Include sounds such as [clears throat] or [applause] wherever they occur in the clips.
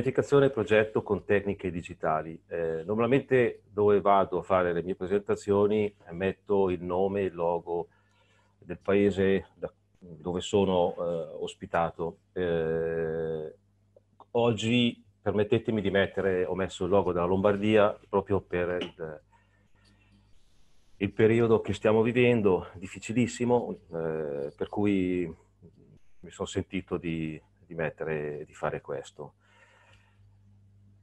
Pianificazione progetto con tecniche digitali. Eh, normalmente dove vado a fare le mie presentazioni eh, metto il nome, e il logo del paese da, dove sono eh, ospitato. Eh, oggi permettetemi di mettere, ho messo il logo della Lombardia proprio per il, il periodo che stiamo vivendo, difficilissimo, eh, per cui mi sono sentito di, di, mettere, di fare questo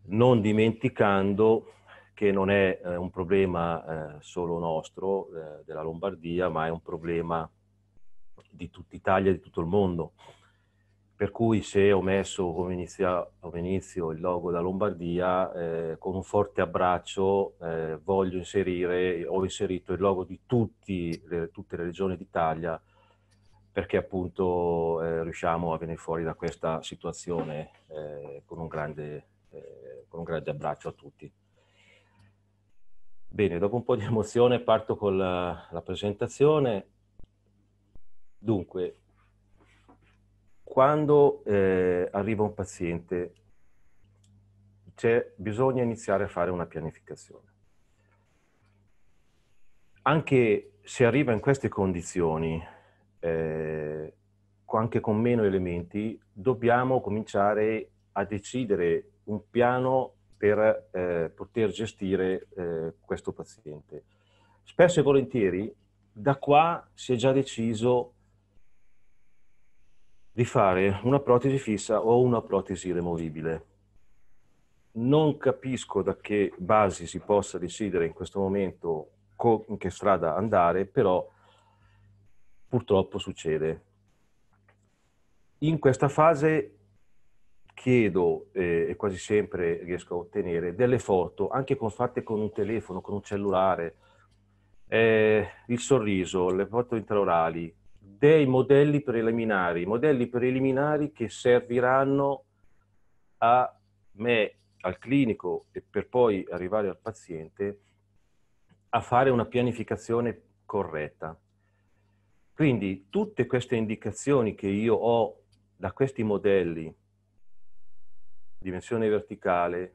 non dimenticando che non è eh, un problema eh, solo nostro, eh, della Lombardia, ma è un problema di tutta Italia, di tutto il mondo. Per cui se ho messo come, inizia, come inizio il logo da Lombardia, eh, con un forte abbraccio eh, voglio inserire, ho inserito il logo di tutti, le, tutte le regioni d'Italia perché appunto eh, riusciamo a venire fuori da questa situazione con un grande eh, con un grande abbraccio a tutti. Bene, dopo un po' di emozione parto con la, la presentazione. Dunque, quando eh, arriva un paziente bisogna iniziare a fare una pianificazione. Anche se arriva in queste condizioni, eh, anche con meno elementi, dobbiamo cominciare a decidere un piano per eh, poter gestire eh, questo paziente. Spesso e volentieri da qua si è già deciso di fare una protesi fissa o una protesi removibile. Non capisco da che basi si possa decidere in questo momento in che strada andare, però purtroppo succede. In questa fase chiedo eh, e quasi sempre riesco a ottenere delle foto anche con, fatte con un telefono, con un cellulare, eh, il sorriso, le foto intraorali, dei modelli preliminari, modelli preliminari che serviranno a me, al clinico e per poi arrivare al paziente a fare una pianificazione corretta. Quindi tutte queste indicazioni che io ho da questi modelli dimensione verticale,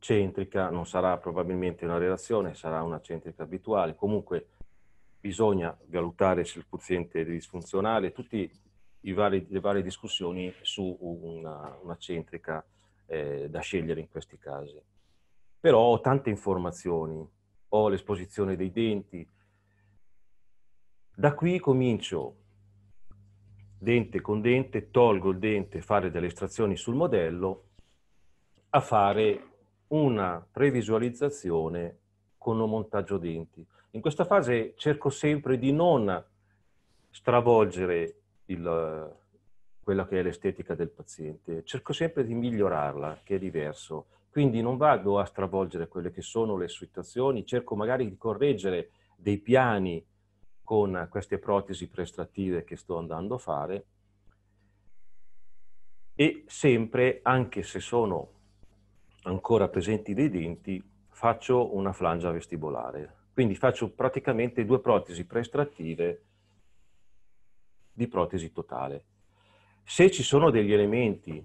centrica, non sarà probabilmente una relazione, sarà una centrica abituale. Comunque bisogna valutare se il quoziente è disfunzionale, tutte le varie discussioni su una, una centrica eh, da scegliere in questi casi. Però ho tante informazioni, ho l'esposizione dei denti. Da qui comincio dente con dente, tolgo il dente, fare delle estrazioni sul modello, a fare una previsualizzazione con un montaggio denti. In questa fase cerco sempre di non stravolgere il, quella che è l'estetica del paziente, cerco sempre di migliorarla, che è diverso. Quindi non vado a stravolgere quelle che sono le situazioni, cerco magari di correggere dei piani con queste protesi prestrattive che sto andando a fare e sempre, anche se sono ancora presenti dei denti, faccio una flangia vestibolare. Quindi faccio praticamente due protesi prestrattive di protesi totale. Se ci sono degli elementi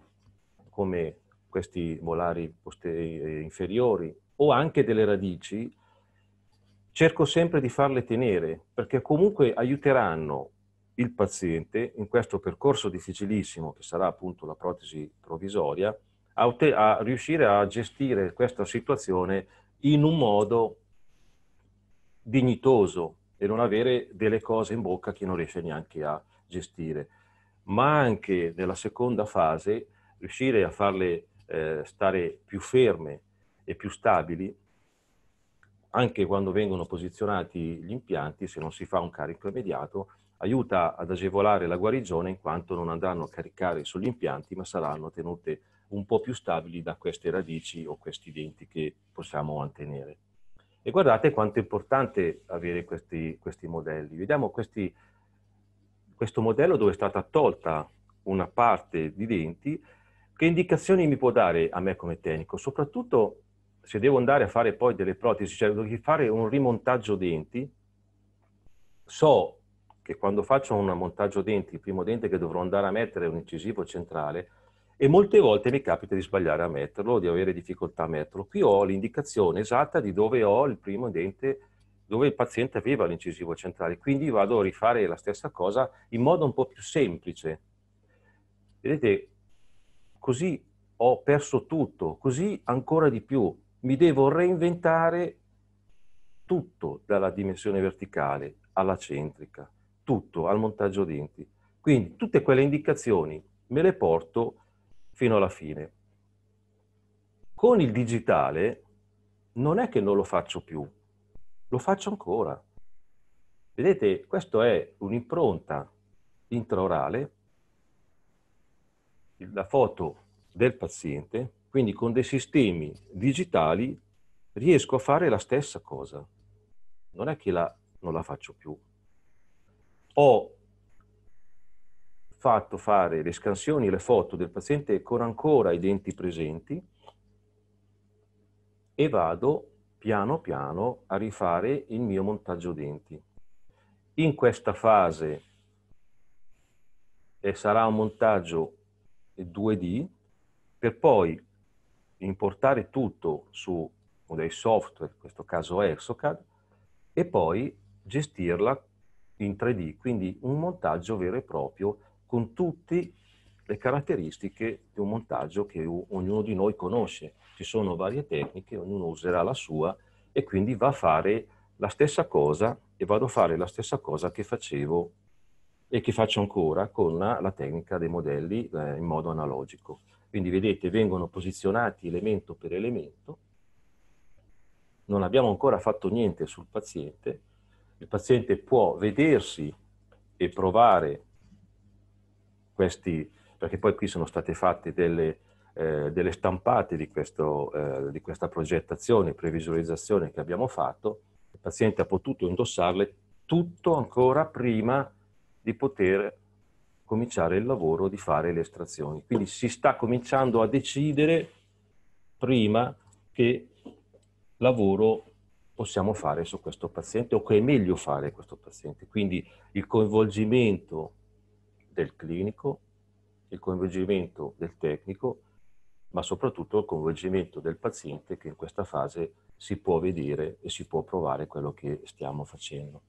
come questi molari eh, inferiori o anche delle radici, cerco sempre di farle tenere, perché comunque aiuteranno il paziente in questo percorso difficilissimo, che sarà appunto la protesi provvisoria, a, a riuscire a gestire questa situazione in un modo dignitoso e non avere delle cose in bocca che non riesce neanche a gestire. Ma anche nella seconda fase riuscire a farle eh, stare più ferme e più stabili anche quando vengono posizionati gli impianti, se non si fa un carico immediato, aiuta ad agevolare la guarigione in quanto non andranno a caricare sugli impianti, ma saranno tenute un po' più stabili da queste radici o questi denti che possiamo mantenere. E guardate quanto è importante avere questi, questi modelli. Vediamo questi, questo modello dove è stata tolta una parte di denti, che indicazioni mi può dare a me come tecnico? Soprattutto se devo andare a fare poi delle protesi, cioè devo fare un rimontaggio denti, so che quando faccio un montaggio denti, il primo dente che dovrò andare a mettere è un incisivo centrale e molte volte mi capita di sbagliare a metterlo, di avere difficoltà a metterlo. Qui ho l'indicazione esatta di dove ho il primo dente, dove il paziente aveva l'incisivo centrale, quindi vado a rifare la stessa cosa in modo un po' più semplice. Vedete, così ho perso tutto, così ancora di più mi devo reinventare tutto dalla dimensione verticale alla centrica, tutto al montaggio denti. Quindi tutte quelle indicazioni me le porto fino alla fine. Con il digitale non è che non lo faccio più, lo faccio ancora. Vedete, questa è un'impronta intraorale, la foto del paziente quindi con dei sistemi digitali riesco a fare la stessa cosa. Non è che la, non la faccio più. Ho fatto fare le scansioni e le foto del paziente con ancora i denti presenti e vado piano piano a rifare il mio montaggio denti. In questa fase eh, sarà un montaggio 2D per poi importare tutto su dei software, in questo caso ExoCAD, e poi gestirla in 3D, quindi un montaggio vero e proprio con tutte le caratteristiche di un montaggio che ognuno di noi conosce. Ci sono varie tecniche, ognuno userà la sua e quindi va a fare la stessa cosa e vado a fare la stessa cosa che facevo e che faccio ancora con la, tecnica dei modelli eh, in modo analogico. Quindi vedete, vengono posizionati elemento per elemento. Non abbiamo ancora fatto niente sul paziente. Il paziente può vedersi e provare questi, perché poi qui sono state fatte delle, eh, delle stampate di, questo, eh, di questa progettazione, previsualizzazione che abbiamo fatto. Il paziente ha potuto indossarle tutto ancora prima di poter cominciare il lavoro di fare le estrazioni. Quindi si sta cominciando a decidere prima che lavoro possiamo fare su questo paziente o che è meglio fare questo paziente. Quindi il coinvolgimento del clinico, il coinvolgimento del tecnico, ma soprattutto il coinvolgimento del paziente che in questa fase si può vedere e si può provare quello che stiamo facendo.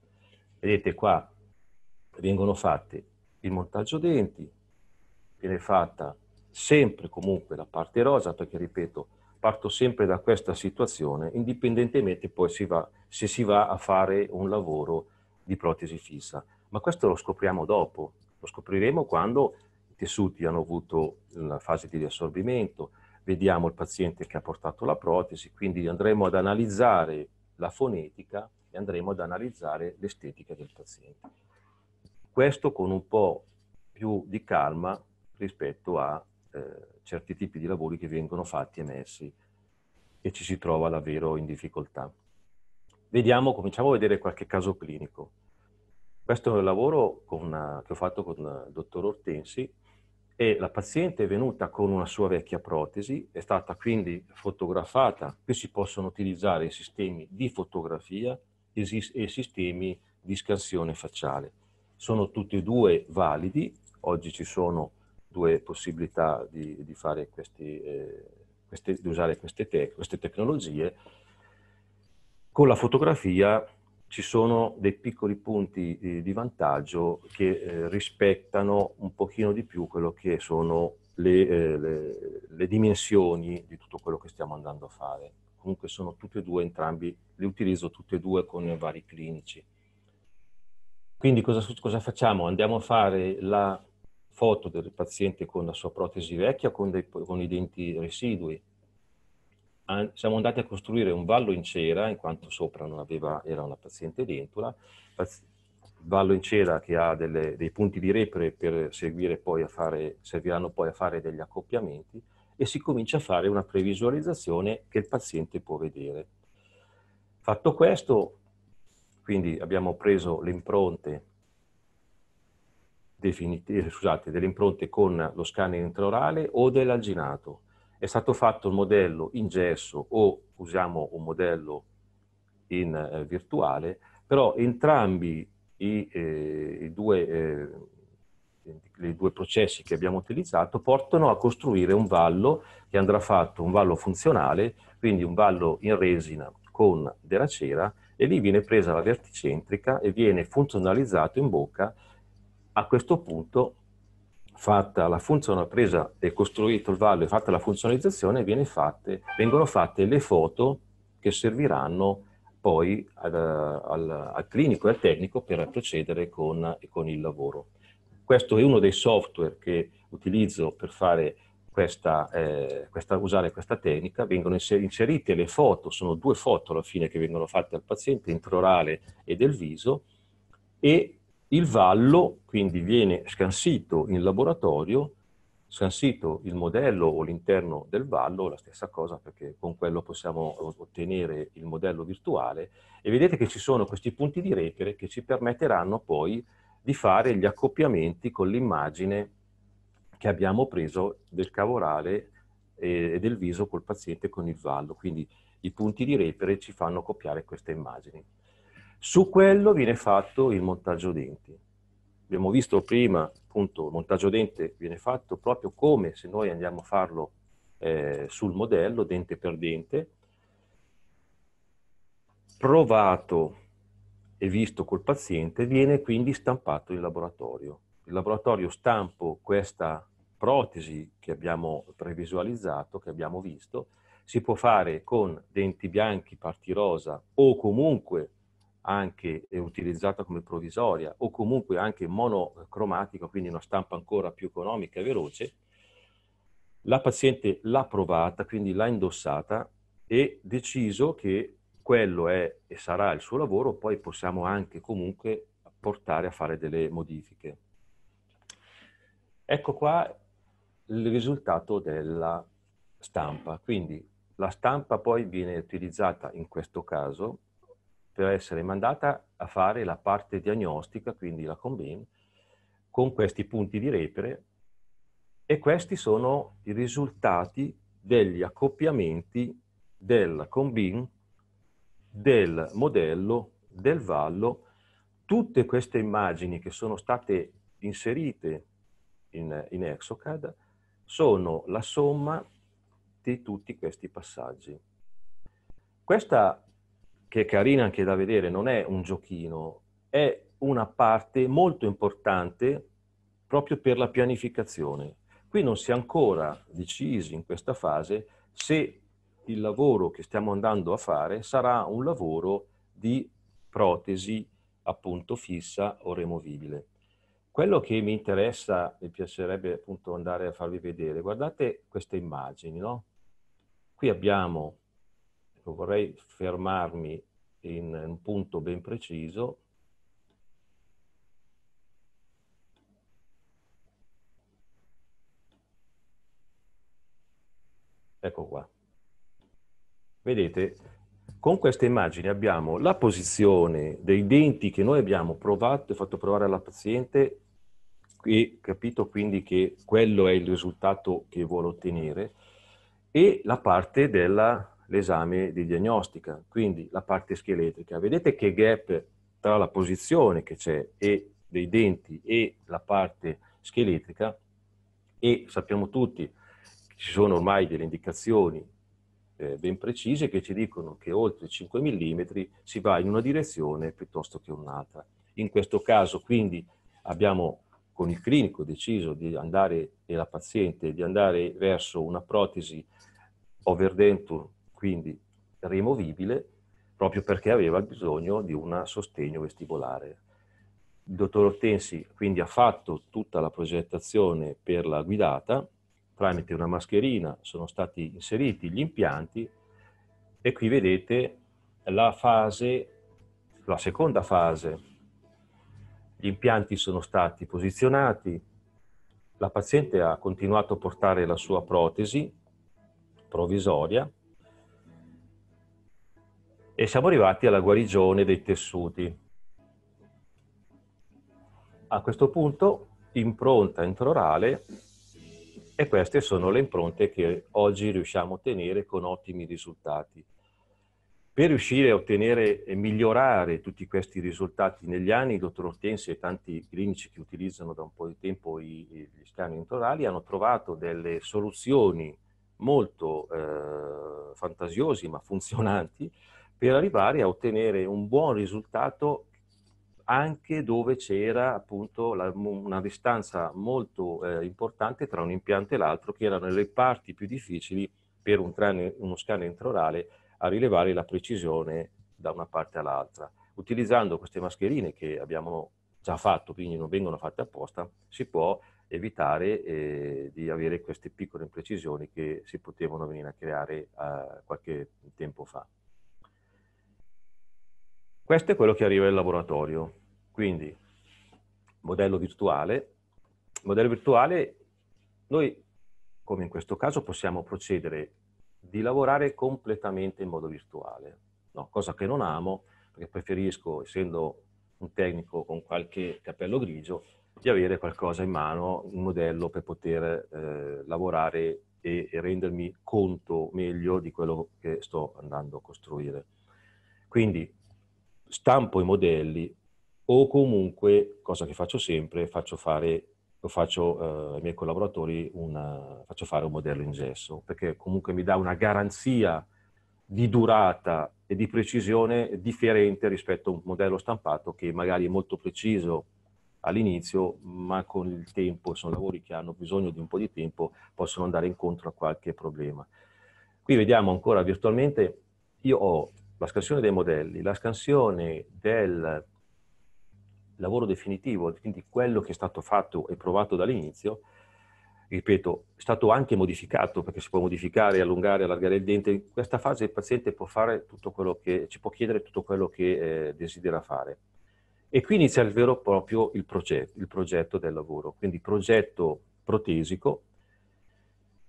Vedete qua vengono fatte il montaggio denti, viene fatta sempre comunque la parte rosa, perché ripeto, parto sempre da questa situazione, indipendentemente poi si va, se si va a fare un lavoro di protesi fissa. Ma questo lo scopriamo dopo, lo scopriremo quando i tessuti hanno avuto la fase di riassorbimento, vediamo il paziente che ha portato la protesi, quindi andremo ad analizzare la fonetica e andremo ad analizzare l'estetica del paziente. Questo con un po' più di calma rispetto a eh, certi tipi di lavori che vengono fatti e messi e ci si trova davvero in difficoltà. Vediamo, cominciamo a vedere qualche caso clinico. Questo è un lavoro una, che ho fatto con il dottor Ortensi e la paziente è venuta con una sua vecchia protesi, è stata quindi fotografata. Qui si possono utilizzare sistemi di fotografia e sistemi di scansione facciale sono tutti e due validi, oggi ci sono due possibilità di, di, questi, eh, queste, di usare queste, te, queste tecnologie. Con la fotografia ci sono dei piccoli punti di, di vantaggio che eh, rispettano un pochino di più quello che sono le, eh, le, le, dimensioni di tutto quello che stiamo andando a fare. Comunque sono tutti e due, entrambi, li utilizzo tutti e due con vari clinici. Quindi cosa, cosa facciamo? Andiamo a fare la foto del paziente con la sua protesi vecchia con, dei, con i denti residui. An siamo andati a costruire un vallo in cera, in quanto sopra aveva, era una paziente dentula, Paz vallo in cera che ha delle, dei punti di repre per seguire poi a fare, serviranno poi a fare degli accoppiamenti e si comincia a fare una previsualizzazione che il paziente può vedere. Fatto questo, quindi abbiamo preso le impronte, definitive, eh, scusate, delle impronte con lo scanner intraorale o dell'alginato. È stato fatto il modello in gesso o usiamo un modello in eh, virtuale, però entrambi i, eh, i due, eh, i due processi che abbiamo utilizzato portano a costruire un vallo che andrà fatto, un vallo funzionale, quindi un vallo in resina con della cera, e lì viene presa la verticentrica e viene funzionalizzato in bocca. A questo punto, fatta la funzione presa e costruito il vallo e fatta la funzionalizzazione, fatte, vengono fatte le foto che serviranno poi ad, al, al, clinico e al tecnico per procedere con, con il lavoro. Questo è uno dei software che utilizzo per fare questa, eh, questa, usare questa tecnica, vengono inserite le foto, sono due foto alla fine che vengono fatte al paziente, introrale e del viso, e il vallo quindi viene scansito in laboratorio, scansito il modello o l'interno del vallo, la stessa cosa perché con quello possiamo ottenere il modello virtuale, e vedete che ci sono questi punti di repere che ci permetteranno poi di fare gli accoppiamenti con l'immagine che abbiamo preso del cavorale orale e del viso col paziente con il vallo. Quindi i punti di repere ci fanno copiare queste immagini. Su quello viene fatto il montaggio denti. Abbiamo visto prima, appunto, il montaggio dente viene fatto proprio come se noi andiamo a farlo eh, sul modello, dente per dente, provato e visto col paziente, viene quindi stampato in laboratorio. Il laboratorio stampo questa protesi che abbiamo previsualizzato, che abbiamo visto, si può fare con denti bianchi, parti rosa o comunque anche eh, utilizzata come provvisoria o comunque anche monocromatica, quindi una stampa ancora più economica e veloce. La paziente l'ha provata, quindi l'ha indossata e deciso che quello è e sarà il suo lavoro, poi possiamo anche comunque portare a fare delle modifiche. Ecco qua il risultato della stampa. Quindi la stampa poi viene utilizzata in questo caso per essere mandata a fare la parte diagnostica, quindi la COMBIN, con questi punti di repere e questi sono i risultati degli accoppiamenti della COMBIN, del modello, del vallo. Tutte queste immagini che sono state inserite in, in Exocad sono la somma di tutti questi passaggi. Questa, che è carina anche da vedere, non è un giochino, è una parte molto importante proprio per la pianificazione. Qui non si è ancora decisi in questa fase se il lavoro che stiamo andando a fare sarà un lavoro di protesi appunto fissa o removibile. Quello che mi interessa e piacerebbe appunto andare a farvi vedere, guardate queste immagini, no? Qui abbiamo, ecco, vorrei fermarmi in un punto ben preciso, Ecco qua. Vedete, con queste immagini abbiamo la posizione dei denti che noi abbiamo provato e fatto provare alla paziente e capito quindi che quello è il risultato che vuole ottenere, e la parte dell'esame di diagnostica, quindi la parte scheletrica. Vedete che gap tra la posizione che c'è e dei denti e la parte scheletrica e sappiamo tutti che ci sono ormai delle indicazioni eh, ben precise che ci dicono che oltre 5 mm si va in una direzione piuttosto che un'altra. In questo caso quindi abbiamo con il clinico deciso di andare, e la paziente, di andare verso una protesi overdentur, quindi rimovibile, proprio perché aveva bisogno di un sostegno vestibolare. Il dottor Ortensi quindi ha fatto tutta la progettazione per la guidata, tramite una mascherina sono stati inseriti gli impianti e qui vedete la fase, la seconda fase gli impianti sono stati posizionati, la paziente ha continuato a portare la sua protesi provvisoria e siamo arrivati alla guarigione dei tessuti. A questo punto impronta intraorale e queste sono le impronte che oggi riusciamo a ottenere con ottimi risultati. Per riuscire a ottenere e migliorare tutti questi risultati negli anni, il dottor Ortensi e tanti clinici che utilizzano da un po' di tempo i, gli scanni intorali hanno trovato delle soluzioni molto eh, fantasiosi ma funzionanti per arrivare a ottenere un buon risultato anche dove c'era appunto la, una distanza molto eh, importante tra un impianto e l'altro, che erano le parti più difficili per un, uno scanner intraorale a rilevare la precisione da una parte all'altra. Utilizzando queste mascherine che abbiamo già fatto, quindi non vengono fatte apposta, si può evitare eh, di avere queste piccole imprecisioni che si potevano venire a creare eh, qualche tempo fa. Questo è quello che arriva in laboratorio, quindi modello virtuale. Modello virtuale, noi come in questo caso possiamo procedere di lavorare completamente in modo virtuale, no, cosa che non amo perché preferisco, essendo un tecnico con qualche capello grigio, di avere qualcosa in mano, un modello per poter eh, lavorare e, e, rendermi conto meglio di quello che sto andando a costruire. Quindi stampo i modelli o comunque, cosa che faccio sempre, faccio fare lo faccio eh, ai miei collaboratori, una, eh, faccio fare un modello in gesso, perché comunque mi dà una garanzia di durata e di precisione differente rispetto a un modello stampato che magari è molto preciso all'inizio, ma con il tempo, sono lavori che hanno bisogno di un po' di tempo, possono andare incontro a qualche problema. Qui vediamo ancora virtualmente, io ho la scansione dei modelli, la scansione del lavoro definitivo, quindi quello che è stato fatto e provato dall'inizio, ripeto, è stato anche modificato, perché si può modificare, allungare, allargare il dente. In questa fase il paziente può fare tutto quello che, ci può chiedere tutto quello che eh, desidera fare. E qui inizia il vero e proprio il progetto, il progetto del lavoro, quindi progetto protesico.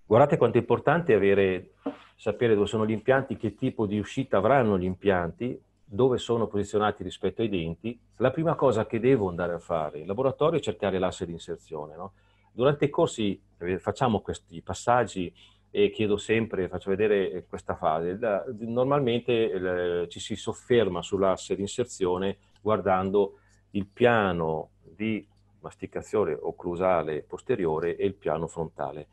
Guardate quanto è importante avere, sapere dove sono gli impianti, che tipo di uscita avranno gli impianti, dove sono posizionati rispetto ai denti, la prima cosa che devo andare a fare in laboratorio è cercare l'asse di inserzione. No? Durante i corsi eh, facciamo questi passaggi e chiedo sempre, faccio vedere eh, questa fase. normalmente eh, ci si sofferma sull'asse di inserzione guardando il piano di masticazione occlusale posteriore e il piano frontale.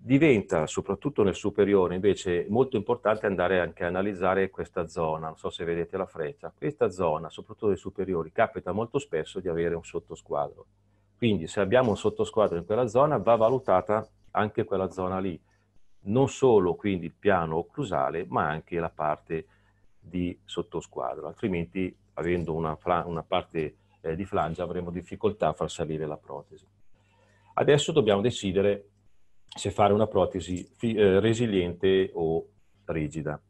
Diventa, soprattutto nel superiore, invece molto importante andare anche a analizzare questa zona, non so se vedete la freccia, questa zona, soprattutto nei superiori, capita molto spesso di avere un sottosquadro. Quindi se abbiamo un sottosquadro in quella zona va valutata anche quella zona lì, non solo quindi il piano occlusale ma anche la parte di sottosquadro, altrimenti avendo una, una parte eh, di flange, avremo difficoltà a far salire la protesi. Adesso dobbiamo decidere se fare una protesi eh, resiliente o rigida.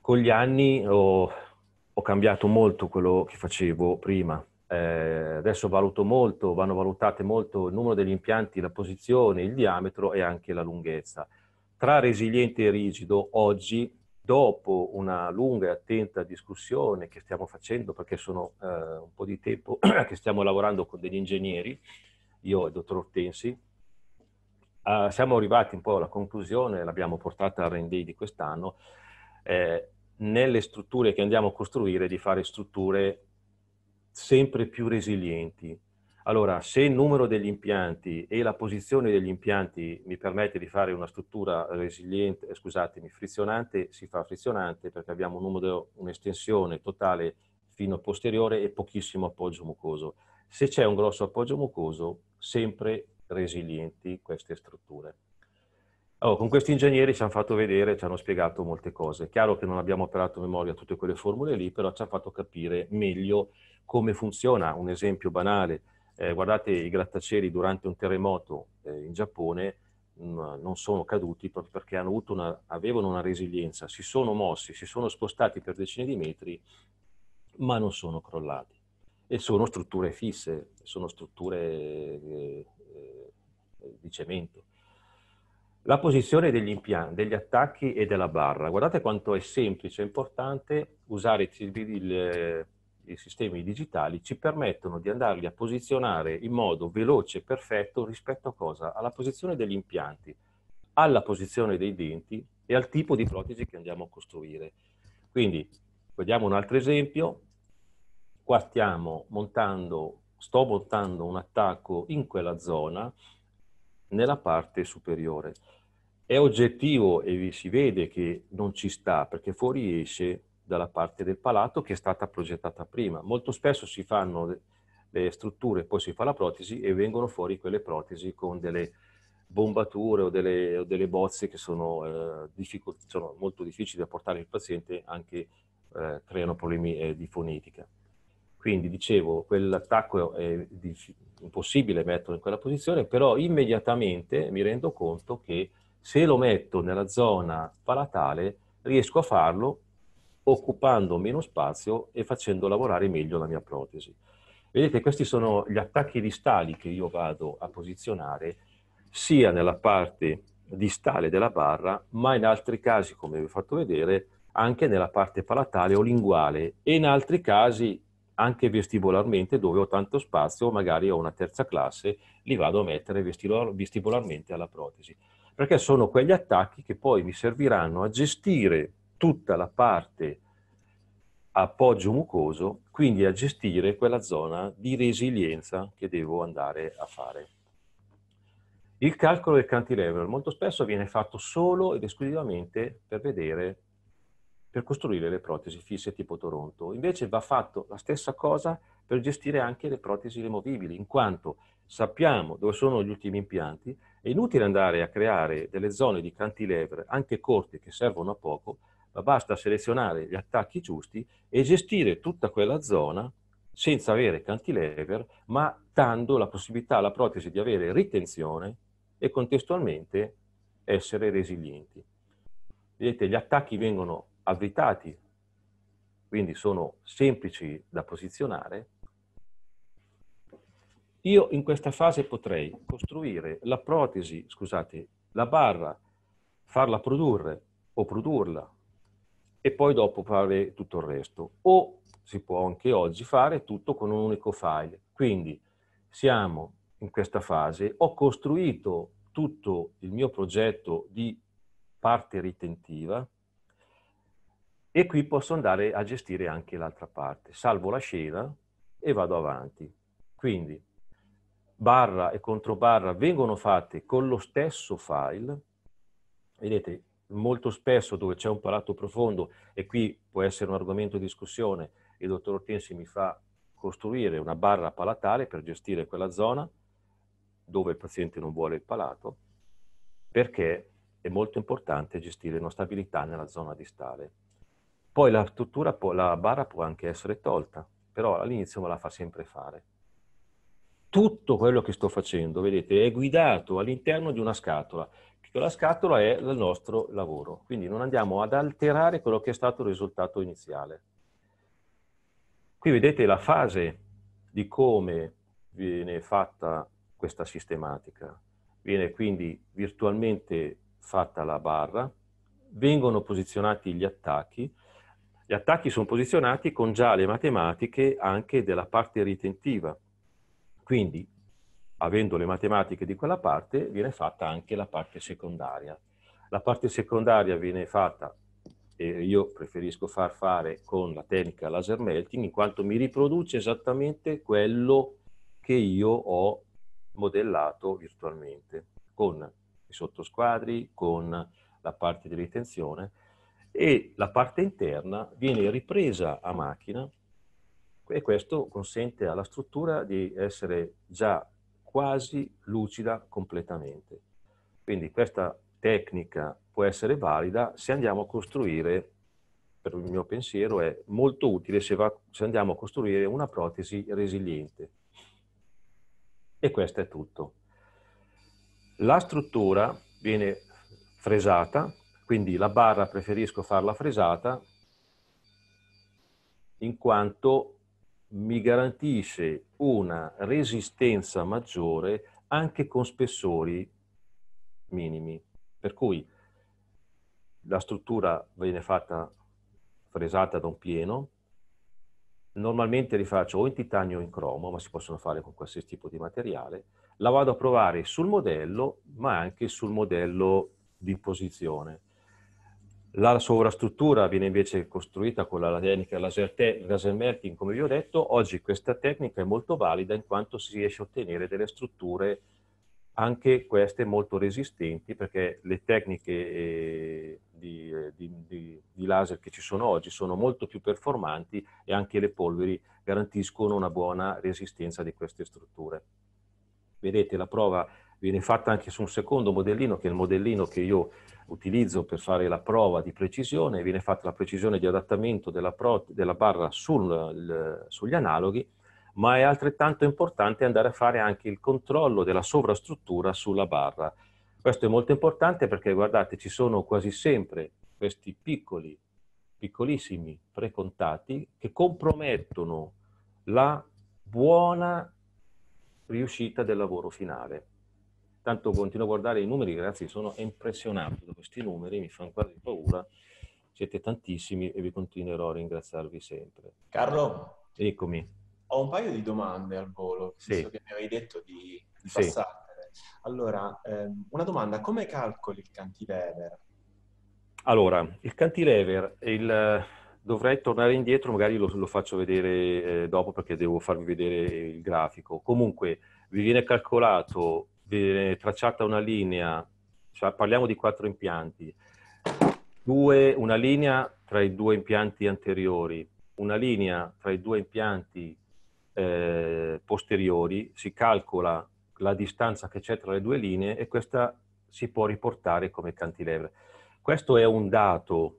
Con gli anni ho, ho cambiato molto quello che facevo prima. Eh, adesso valuto molto, vanno valutate molto il numero degli impianti, la posizione, il diametro e anche la lunghezza. Tra resiliente e rigido, oggi, dopo una lunga e attenta discussione che stiamo facendo, perché sono eh, un po' di tempo [coughs] che stiamo lavorando con degli ingegneri, io e il dottor Ortensi, uh, siamo arrivati un po' alla conclusione, l'abbiamo portata al R&D di quest'anno, eh, nelle strutture che andiamo a costruire di fare strutture sempre più resilienti. Allora, se il numero degli impianti e la posizione degli impianti mi permette di fare una struttura resiliente, eh, scusatemi, frizionante, si fa frizionante perché abbiamo un numero, un'estensione totale fino a posteriore e pochissimo appoggio mucoso. Se c'è un grosso appoggio mucoso, sempre resilienti queste strutture. Allora, con questi ingegneri ci hanno fatto vedere, ci hanno spiegato molte cose. È chiaro che non abbiamo operato a memoria tutte quelle formule lì, però ci hanno fatto capire meglio come funziona. Un esempio banale, eh, guardate i grattacieli durante un terremoto eh, in Giappone mm, non sono caduti proprio perché una, avevano una resilienza, si sono mossi, si sono spostati per decine di metri, ma non sono crollati. E sono strutture fisse, sono strutture eh, eh, di cemento. La posizione degli impianti, degli attacchi e della barra. Guardate quanto è semplice e importante usare il, il, i sistemi digitali, ci permettono di andarli a posizionare in modo veloce e perfetto rispetto a cosa? Alla posizione degli impianti, alla posizione dei denti e al tipo di protesi che andiamo a costruire. Quindi, vediamo un altro esempio. Qua stiamo montando, sto montando un attacco in quella zona, nella parte superiore. È oggettivo e si vede che non ci sta perché fuori esce dalla parte del palato che è stata progettata prima. Molto spesso si fanno le strutture, poi si fa la protesi e vengono fuori quelle protesi con delle bombature o delle, o delle bozze che sono, eh, difficol- sono, molto difficili da portare il paziente, anche eh, creano problemi eh, di fonetica. Quindi dicevo, quell'attacco è impossibile metterlo in quella posizione, però immediatamente mi rendo conto che se lo metto nella zona palatale riesco a farlo occupando meno spazio e facendo lavorare meglio la mia protesi. Vedete, questi sono gli attacchi distali che io vado a posizionare sia nella parte distale della barra, ma in altri casi, come vi ho fatto vedere, anche nella parte palatale o linguale e in altri casi anche vestibolarmente dove ho tanto spazio, magari ho una terza classe, li vado a mettere vestibolarmente alla protesi. Perché sono quegli attacchi che poi mi serviranno a gestire tutta la parte appoggio mucoso, quindi a gestire quella zona di resilienza che devo andare a fare. Il calcolo del cantilever molto spesso viene fatto solo ed esclusivamente per vedere per costruire le protesi fisse tipo Toronto. Invece va fatto la stessa cosa per gestire anche le protesi removibili, in quanto sappiamo dove sono gli ultimi impianti, è inutile andare a creare delle zone di cantilever, anche corte, che servono a poco, ma basta selezionare gli attacchi giusti e gestire tutta quella zona senza avere cantilever, ma dando la possibilità alla protesi di avere ritenzione e contestualmente essere resilienti. Vedete, gli attacchi vengono avvitati, quindi sono semplici da posizionare, io in questa fase potrei costruire la protesi, scusate, la barra, farla produrre o produrla e poi dopo fare tutto il resto. O si può anche oggi fare tutto con un unico file. Quindi siamo in questa fase, ho costruito tutto il mio progetto di parte ritentiva, e qui posso andare a gestire anche l'altra parte. Salvo la scena e vado avanti. Quindi barra e controbarra vengono fatte con lo stesso file. Vedete, molto spesso dove c'è un palato profondo, e qui può essere un argomento di discussione, il dottor Ortensi mi fa costruire una barra palatale per gestire quella zona dove il paziente non vuole il palato, perché è molto importante gestire una stabilità nella zona distale poi la struttura, può, la barra può anche essere tolta, però all'inizio me la fa sempre fare. Tutto quello che sto facendo, vedete, è guidato all'interno di una scatola. La scatola è il nostro lavoro, quindi non andiamo ad alterare quello che è stato il risultato iniziale. Qui vedete la fase di come viene fatta questa sistematica. Viene quindi virtualmente fatta la barra, vengono posizionati gli attacchi, gli attacchi sono posizionati con già le matematiche anche della parte ritentiva. Quindi, avendo le matematiche di quella parte, viene fatta anche la parte secondaria. La parte secondaria viene fatta, e io preferisco far fare con la tecnica laser melting, in quanto mi riproduce esattamente quello che io ho modellato virtualmente, con i sottosquadri, con la parte di ritenzione, e la parte interna viene ripresa a macchina e questo consente alla struttura di essere già quasi lucida completamente. Quindi questa tecnica può essere valida se andiamo a costruire, per il mio pensiero è molto utile se, va, se andiamo a costruire una protesi resiliente. E questo è tutto. La struttura viene fresata quindi la barra preferisco farla fresata in quanto mi garantisce una resistenza maggiore anche con spessori minimi. Per cui la struttura viene fatta fresata da un pieno, normalmente rifaccio o in titanio o in cromo, ma si possono fare con qualsiasi tipo di materiale, la vado a provare sul modello, ma anche sul modello di posizione. La sovrastruttura viene invece costruita con la tecnica laser, te- laser melting, come vi ho detto. Oggi questa tecnica è molto valida in quanto si riesce a ottenere delle strutture anche queste molto resistenti perché le tecniche eh, di, eh, di, di, di, laser che ci sono oggi sono molto più performanti e anche le polveri garantiscono una buona resistenza di queste strutture. Vedete la prova viene fatta anche su un secondo modellino, che è il modellino che io utilizzo per fare la prova di precisione, viene fatta la precisione di adattamento della, pro, della barra sul, il, sugli analoghi, ma è altrettanto importante andare a fare anche il controllo della sovrastruttura sulla barra. Questo è molto importante perché, guardate, ci sono quasi sempre questi piccoli, piccolissimi precontati che compromettono la buona riuscita del lavoro finale. Tanto continuo a guardare i numeri, ragazzi, sono impressionato da questi numeri, mi fanno quasi paura. Siete tantissimi e vi continuerò a ringraziarvi sempre. Carlo, eccomi. Ho un paio di domande al volo, sì. visto che mi avevi detto di, di sì. passare. Allora, ehm, una domanda, come calcoli il cantilever? Allora, il cantilever, il, dovrei tornare indietro, magari lo, lo faccio vedere eh, dopo perché devo farvi vedere il grafico. Comunque, vi viene calcolato viene tracciata una linea, cioè parliamo di quattro impianti, due, una linea tra i due impianti anteriori, una linea tra i due impianti eh, posteriori, si calcola la distanza che c'è tra le due linee e questa si può riportare come cantilever. Questo è un dato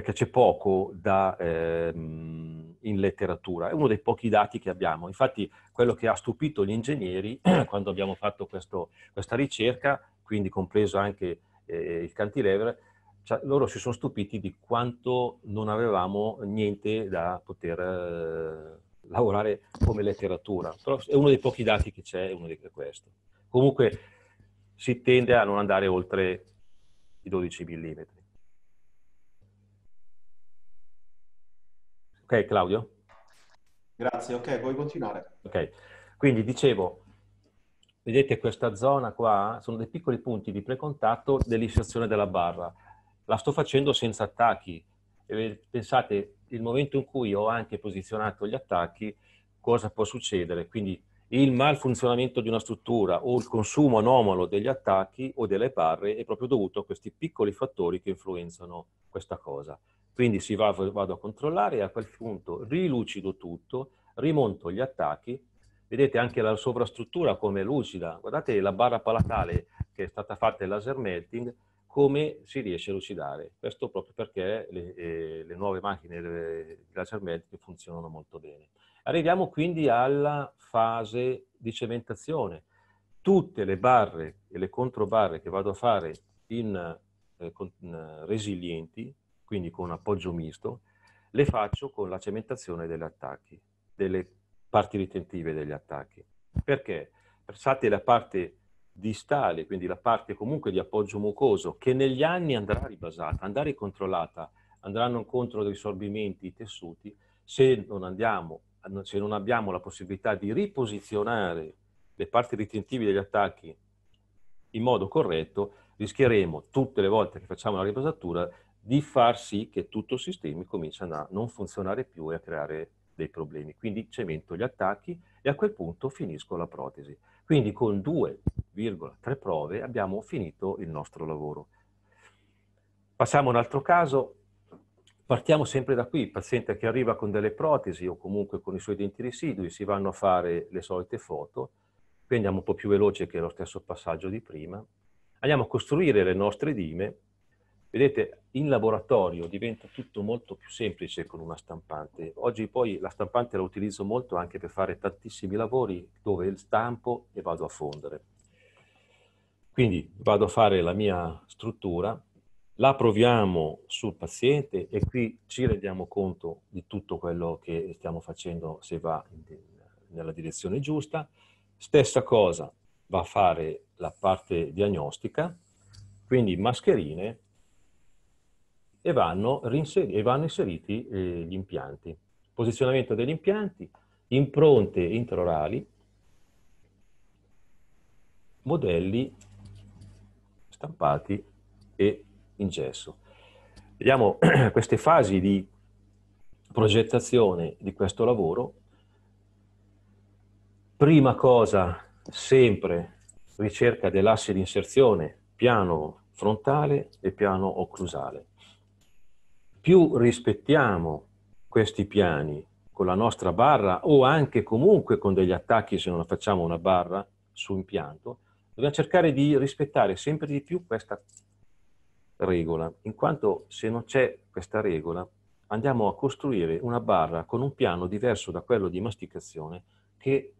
perché c'è poco da, ehm, in letteratura. È uno dei pochi dati che abbiamo. Infatti quello che ha stupito gli ingegneri [clears throat] quando abbiamo fatto questo, questa ricerca, quindi compreso anche eh, il cantilever, cioè, loro si sono stupiti di quanto non avevamo niente da poter eh, lavorare come letteratura. Però è uno dei pochi dati che c'è, uno di questo. Comunque si tende a non andare oltre i 12 mm. Claudio? Grazie, ok, puoi continuare. Ok, quindi dicevo, vedete questa zona qua, sono dei piccoli punti di precontatto dell'inserzione della barra. La sto facendo senza attacchi. Pensate, il momento in cui ho anche posizionato gli attacchi, cosa può succedere? Quindi il malfunzionamento di una struttura o il consumo anomalo degli attacchi o delle parre è proprio dovuto a questi piccoli fattori che influenzano questa cosa. Quindi si va, vado a controllare e a quel punto rilucido tutto, rimonto gli attacchi. Vedete anche la sovrastruttura come è lucida. Guardate la barra palatale che è stata fatta in laser melting, come si riesce a lucidare. Questo proprio perché le, eh, le nuove macchine di laser melting funzionano molto bene. Arriviamo quindi alla fase di cementazione. Tutte le barre e le controbarre che vado a fare in, eh, con, eh, resilienti, quindi con appoggio misto, le faccio con la cementazione degli attacchi, delle parti ritentive degli attacchi. Perché? Pensate la parte distale, quindi la parte comunque di appoggio mucoso, che negli anni andrà ribasata, andrà ricontrollata, andranno incontro dei sorbimenti, i tessuti, se non andiamo se non abbiamo la possibilità di riposizionare le parti ritentive degli attacchi in modo corretto, rischieremo tutte le volte che facciamo la riposatura di far sì che tutto il sistema comincia a non funzionare più e a creare dei problemi. Quindi cemento gli attacchi e a quel punto finisco la protesi. Quindi con 2,3 prove abbiamo finito il nostro lavoro. Passiamo a un altro caso Partiamo sempre da qui, il paziente che arriva con delle protesi o comunque con i suoi denti residui, si vanno a fare le solite foto, qui andiamo un po' più veloce che lo stesso passaggio di prima, andiamo a costruire le nostre dime, vedete in laboratorio diventa tutto molto più semplice con una stampante, oggi poi la stampante la utilizzo molto anche per fare tantissimi lavori dove il stampo e vado a fondere. Quindi vado a fare la mia struttura, la proviamo sul paziente e qui ci rendiamo conto di tutto quello che stiamo facendo se va in, nella direzione giusta. Stessa cosa va a fare la parte diagnostica, quindi mascherine e vanno, rinseri- e vanno inseriti eh, gli impianti. Posizionamento degli impianti, impronte intraorali, modelli stampati e in gesso. Vediamo [clears throat] queste fasi di progettazione di questo lavoro. Prima cosa, sempre ricerca dell'asse di inserzione, piano frontale e piano occlusale. Più rispettiamo questi piani con la nostra barra o anche comunque con degli attacchi se non facciamo una barra su impianto, dobbiamo cercare di rispettare sempre di più questa regola, in quanto se non c'è questa regola andiamo a costruire una barra con un piano diverso da quello di masticazione che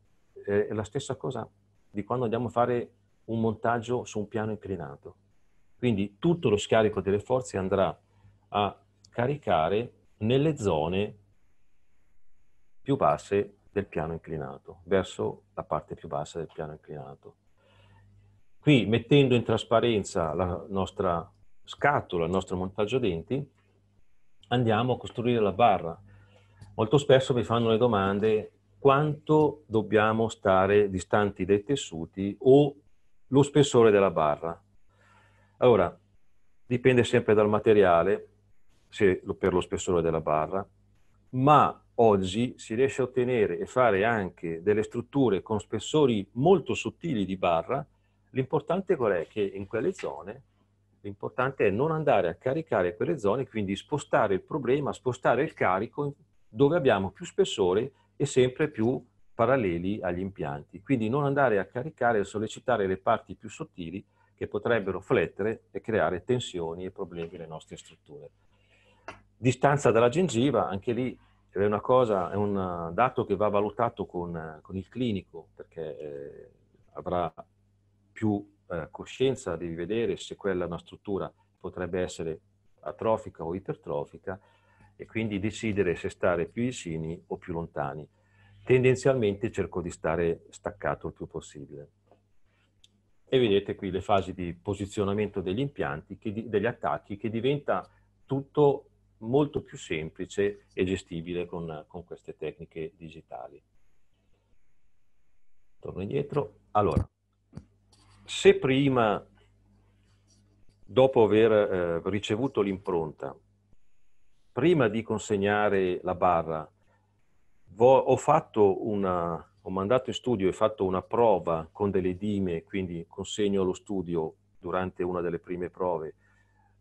eh, è la stessa cosa di quando andiamo a fare un montaggio su un piano inclinato. Quindi tutto lo scarico delle forze andrà a caricare nelle zone più basse del piano inclinato, verso la parte più bassa del piano inclinato. Qui mettendo in trasparenza la nostra scatola, il nostro montaggio denti, andiamo a costruire la barra. Molto spesso mi fanno le domande quanto dobbiamo stare distanti dai tessuti o lo spessore della barra. Allora, dipende sempre dal materiale, se per lo spessore della barra, ma oggi si riesce a ottenere e fare anche delle strutture con spessori molto sottili di barra. L'importante qual è? Che in quelle zone L'importante è non andare a caricare quelle zone, quindi spostare il problema, spostare il carico dove abbiamo più spessore e sempre più paralleli agli impianti. Quindi non andare a caricare e sollecitare le parti più sottili che potrebbero flettere e creare tensioni e problemi nelle nostre strutture. Distanza dalla gengiva, anche lì è, una cosa, è un dato che va valutato con, con il clinico perché eh, avrà più eh, coscienza di vedere se quella una struttura potrebbe essere atrofica o ipertrofica e quindi decidere se stare più vicini o più lontani. Tendenzialmente cerco di stare staccato il più possibile. E vedete qui le fasi di posizionamento degli impianti, di, degli attacchi, che diventa tutto molto più semplice e gestibile con, con queste tecniche digitali. Torno indietro. Allora, se prima, dopo aver eh, ricevuto l'impronta, prima di consegnare la barra, vo- ho, fatto una, ho mandato in studio e fatto una prova con delle dime, quindi consegno allo studio durante una delle prime prove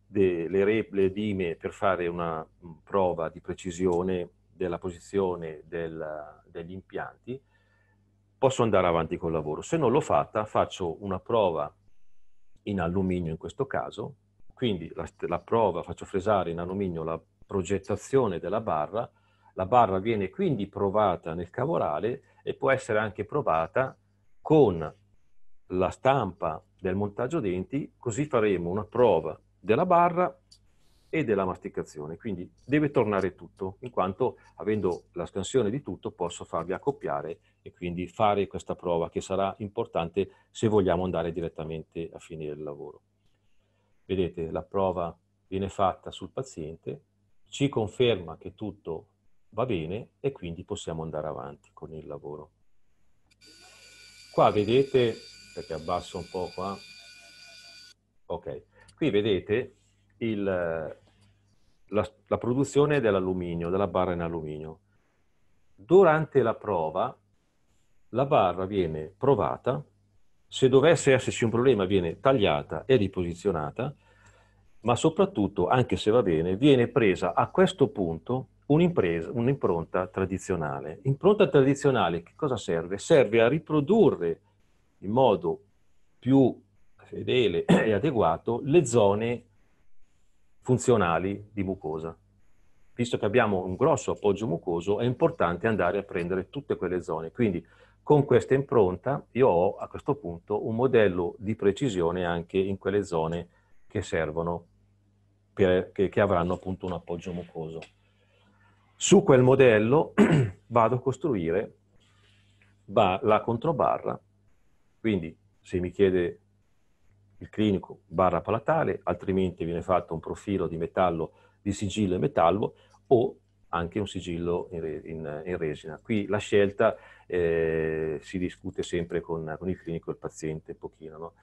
de- le, re- le dime per fare una prova di precisione della posizione del, degli impianti, posso andare avanti col lavoro. Se non l'ho fatta, faccio una prova in alluminio in questo caso, quindi la, la prova, faccio fresare in alluminio la progettazione della barra, la barra viene quindi provata nel cavorale e può essere anche provata con la stampa del montaggio denti, così faremo una prova della barra e della masticazione, quindi deve tornare tutto, in quanto avendo la scansione di tutto posso farvi accoppiare e quindi fare questa prova che sarà importante se vogliamo andare direttamente a finire il lavoro. Vedete, la prova viene fatta sul paziente, ci conferma che tutto va bene e quindi possiamo andare avanti con il lavoro. Qua vedete, perché abbasso un po' qua, ok, qui vedete il, la, la produzione dell'alluminio, della barra in alluminio. Durante la prova la barra viene provata, se dovesse esserci un problema viene tagliata e riposizionata, ma soprattutto, anche se va bene, viene presa a questo punto un'impresa, un'impronta tradizionale. Impronta tradizionale che cosa serve? Serve a riprodurre in modo più fedele e adeguato le zone funzionali di mucosa. Visto che abbiamo un grosso appoggio mucoso, è importante andare a prendere tutte quelle zone. Quindi con questa impronta io ho a questo punto un modello di precisione anche in quelle zone che servono, per, che, che avranno appunto un appoggio mucoso. Su quel modello [clears throat] vado a costruire la controbarra, quindi se mi chiede il clinico barra palatale, altrimenti viene fatto un profilo di metallo di sigillo e metallo o anche un sigillo in, in, in resina. Qui la scelta eh, si discute sempre con, con, il clinico e il paziente un pochino. No?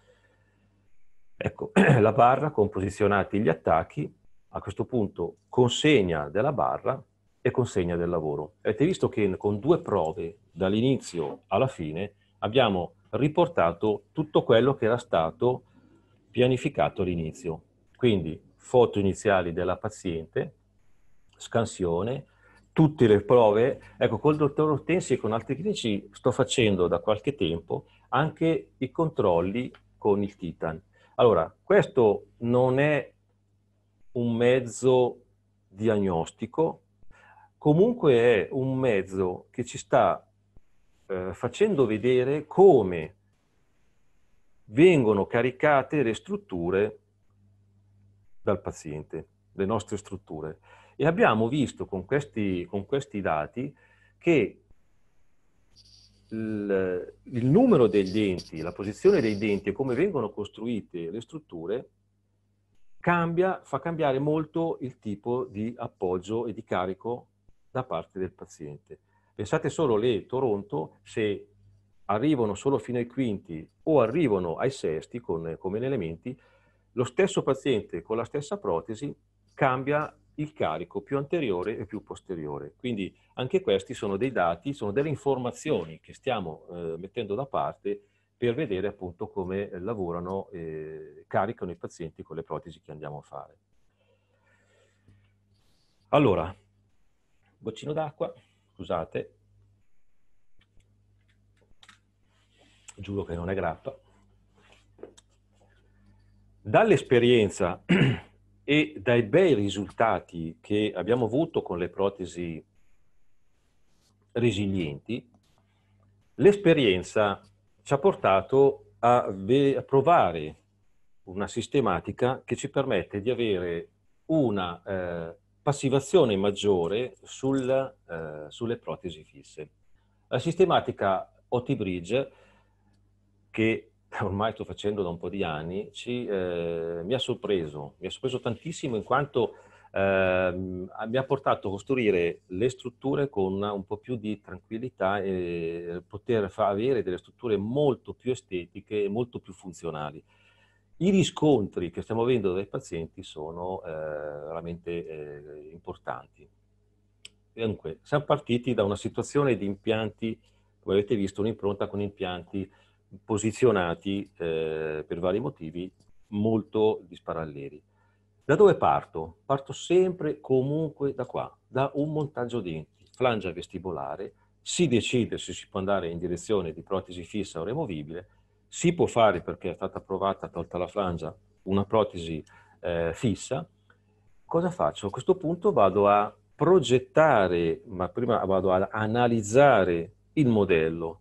Ecco, [clears throat] la barra con posizionati gli attacchi, a questo punto consegna della barra e consegna del lavoro. Avete visto che con due prove, dall'inizio alla fine, abbiamo riportato tutto quello che era stato pianificato l'inizio. Quindi foto iniziali della paziente, scansione, tutte le prove. Ecco, col dottor Ortensi e con altri clinici sto facendo da qualche tempo anche i controlli con il Titan. Allora, questo non è un mezzo diagnostico, comunque è un mezzo che ci sta eh, facendo vedere come vengono caricate le strutture dal paziente, le nostre strutture. E abbiamo visto con questi, con questi dati che il, il, numero dei denti, la posizione dei denti e come vengono costruite le strutture cambia, fa cambiare molto il tipo di appoggio e di carico da parte del paziente. Pensate solo lei, Toronto, se arrivano solo fino ai quinti o arrivano ai sesti con, come elementi, lo stesso paziente con la stessa protesi cambia il carico più anteriore e più posteriore. Quindi anche questi sono dei dati, sono delle informazioni che stiamo eh, mettendo da parte per vedere appunto come lavorano, eh, caricano i pazienti con le protesi che andiamo a fare. Allora, boccino d'acqua, scusate. giuro che non è grappa. Dall'esperienza [clears throat] e dai bei risultati che abbiamo avuto con le protesi resilienti, l'esperienza ci ha portato a, a provare una sistematica che ci permette di avere una eh, passivazione maggiore sul, eh, sulle protesi fisse. La sistematica OT Bridge che [laughs] ormai sto facendo da un po' di anni, ci, eh, mi ha sorpreso, mi ha sorpreso tantissimo in quanto eh, mi ha portato a costruire le strutture con un po' più di tranquillità e poter avere delle strutture molto più estetiche e molto più funzionali. I riscontri che stiamo avendo dai pazienti sono eh, veramente eh, importanti. Dunque, siamo partiti da una situazione di impianti, come avete visto, un'impronta con impianti posizionati eh, per vari motivi molto disparalleri. Da dove parto? Parto sempre comunque da qua, da un montaggio denti, flangia vestibolare, si decide se si può andare in direzione di protesi fissa o removibile, si può fare perché è stata approvata, tolta la flangia, una protesi eh, fissa. Cosa faccio? A questo punto vado a progettare, ma prima vado ad analizzare il modello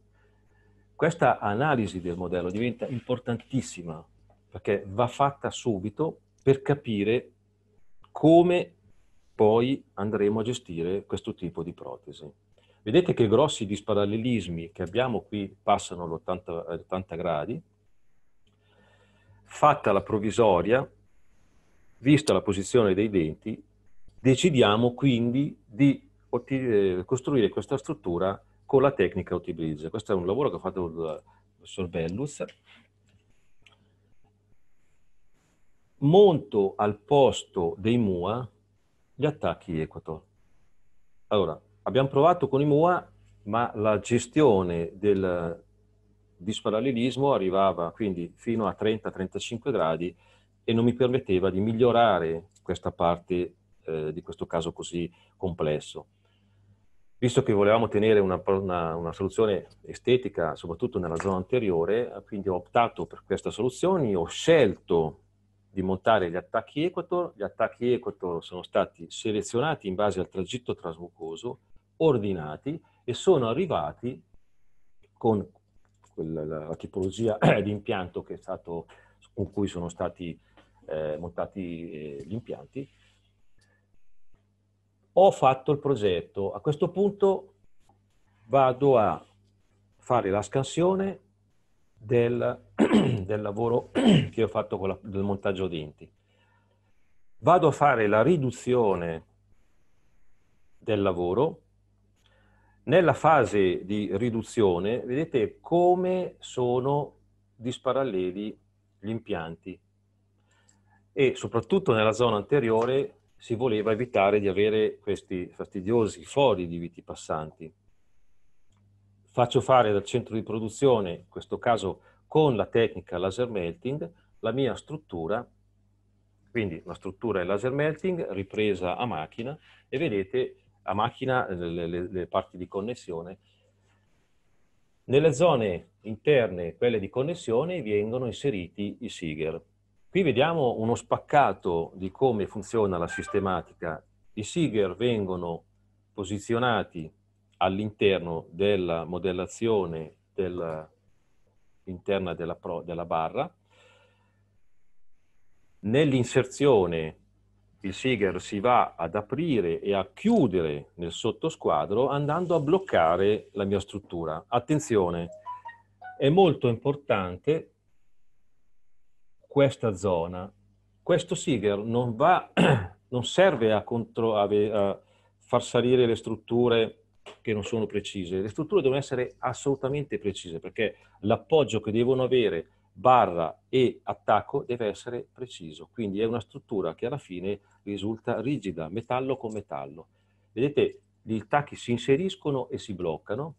questa analisi del modello diventa importantissima perché va fatta subito per capire come poi andremo a gestire questo tipo di protesi. Vedete che grossi disparallelismi che abbiamo qui passano all'80 gradi. Fatta la provvisoria, vista la posizione dei denti, decidiamo quindi di eh, costruire questa struttura con la tecnica Utibridge. Questo è un lavoro che ho fatto il professor Bellus. Monto al posto dei MUA gli attacchi Equator. Allora, abbiamo provato con i MUA, ma la gestione del disparallelismo arrivava quindi fino a 30-35 gradi e non mi permetteva di migliorare questa parte eh, di questo caso così complesso visto che volevamo tenere una, una, una, soluzione estetica, soprattutto nella zona anteriore, eh, quindi ho optato per questa soluzione, ho scelto di montare gli attacchi Equator, gli attacchi Equator sono stati selezionati in base al tragitto trasmucoso, ordinati e sono arrivati con quella, la tipologia [clears throat] di impianto stato, con cui sono stati eh, montati eh, gli impianti, ho fatto il progetto, a questo punto vado a fare la scansione del, [clears throat] del lavoro [clears throat] che ho fatto con la, del montaggio denti. Vado a fare la riduzione del lavoro. Nella fase di riduzione vedete come sono disparalleli gli impianti e soprattutto nella zona anteriore si voleva evitare di avere questi fastidiosi fori di viti passanti. Faccio fare dal centro di produzione, in questo caso con la tecnica laser melting, la mia struttura, quindi la struttura è laser melting, ripresa a macchina, e vedete a macchina le, le, le parti di connessione nelle zone interne, quelle di connessione, vengono inseriti i Siger. Qui vediamo uno spaccato di come funziona la sistematica. I Siger vengono posizionati all'interno della modellazione del, interna della, pro, della barra. Nell'inserzione il Siger si va ad aprire e a chiudere nel sottosquadro andando a bloccare la mia struttura. Attenzione, è molto importante questa zona, questo Siger non, va, [clears throat] non serve a, contro, a, a far salire le strutture che non sono precise. Le strutture devono essere assolutamente precise perché l'appoggio che devono avere barra e attacco deve essere preciso. Quindi è una struttura che alla fine risulta rigida, metallo con metallo. Vedete, gli attacchi si inseriscono e si bloccano